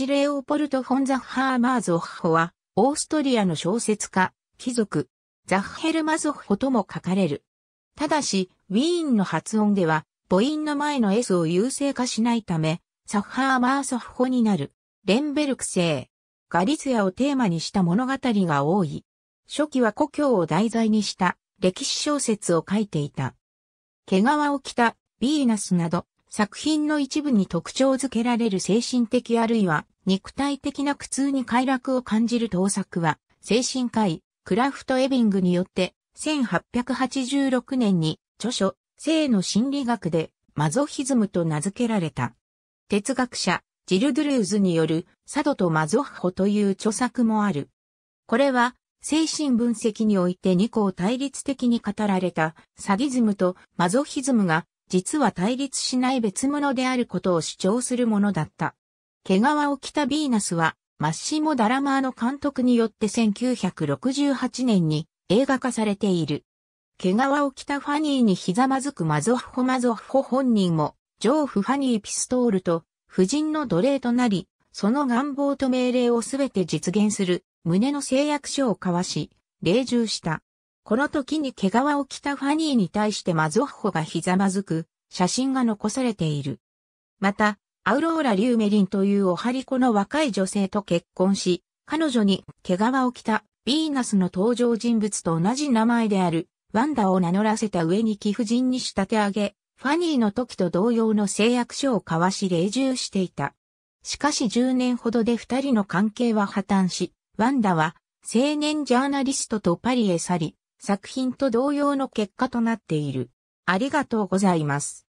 シレオポルト・フォン・ザッハーマーゾッホは、オーストリアの小説家、貴族、ザッヘルマゾッホとも書かれる。ただし、ウィーンの発音では、母音の前の S を優勢化しないため、サッハーマーソッホになる、レンベルク星、ガリツヤをテーマにした物語が多い。初期は故郷を題材にした歴史小説を書いていた。毛皮を着た、ヴィーナスなど、作品の一部に特徴づけられる精神的あるいは肉体的な苦痛に快楽を感じる盗作は、精神科医、クラフト・エビングによって、1886年に著書、性の心理学でマゾヒズムと名付けられた。哲学者、ジル・ドゥルーズによる、サドとマゾッホという著作もある。これは、精神分析において2項対立的に語られた、サディズムとマゾヒズムが、実は対立しない別物であることを主張するものだった。毛皮を着たヴィーナスは、マッシモ・ダラマーの監督によって1968年に映画化されている。毛皮を着たファニーにひざまずくマゾッホ・マゾッホ本人も、ジョーフ・ファニー・ピストールと、夫人の奴隷となり、その願望と命令をすべて実現する、胸の誓約書を交わし、霊従した。この時に毛皮を着たファニーに対してマゾッホがひざまずく、写真が残されている。また、アウローラ・リューメリンというおはりこの若い女性と結婚し、彼女に毛皮を着たヴィーナスの登場人物と同じ名前であるワンダを名乗らせた上に貴婦人に仕立て上げ、ファニーの時と同様の誓約書を交わし霊獣していた。しかし10年ほどで二人の関係は破綻し、ワンダは青年ジャーナリストとパリへ去り、作品と同様の結果となっている。ありがとうございます。